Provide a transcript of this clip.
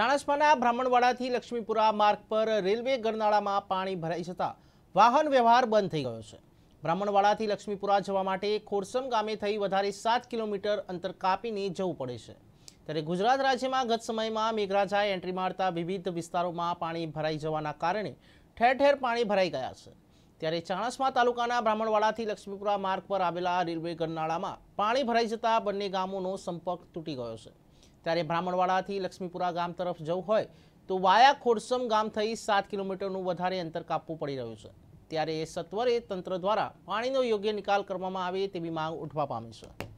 ચાણસ્માના બ્રાહ્મણવાડાથી લક્ષ્મીપુરા માર્ગ પર રેલવે ગરનાળામાં પાણી ભરાઈ જતા વાહન વ્યવહાર બંધ થઈ ગયો છે બ્રાહ્મણવાડાથી લક્ષ્મીપુરા જવા માટે ખોરસમ ગામે થઈ વધારે સાત કિલોમીટર અંતર કાપીને જવું પડે છે ત્યારે ગુજરાત રાજ્યમાં ગત સમયમાં મેઘરાજાએ એન્ટ્રી મારતા વિવિધ વિસ્તારોમાં પાણી ભરાઈ જવાના કારણે ઠેર ઠેર પાણી ભરાઈ ગયા છે ત્યારે ચાણસ્મા તાલુકાના બ્રાહ્મણવાડાથી લક્ષ્મીપુરા માર્ગ પર આવેલા રેલવે ગરનાળામાં પાણી ભરાઈ જતા બંને ગામોનો સંપર્ક તૂટી ગયો છે ત્યારે બ્રાહ્મણવાડાથી લક્ષ્મીપુરા ગામ તરફ જવું હોય તો વાયા ખોડસમ ગામ થઈ સાત કિલોમીટરનું વધારે અંતર કાપવું પડી રહ્યું છે ત્યારે સત્વરે તંત્ર દ્વારા પાણીનો યોગ્ય નિકાલ કરવામાં આવે તેવી માંગ ઉઠવા પામી છે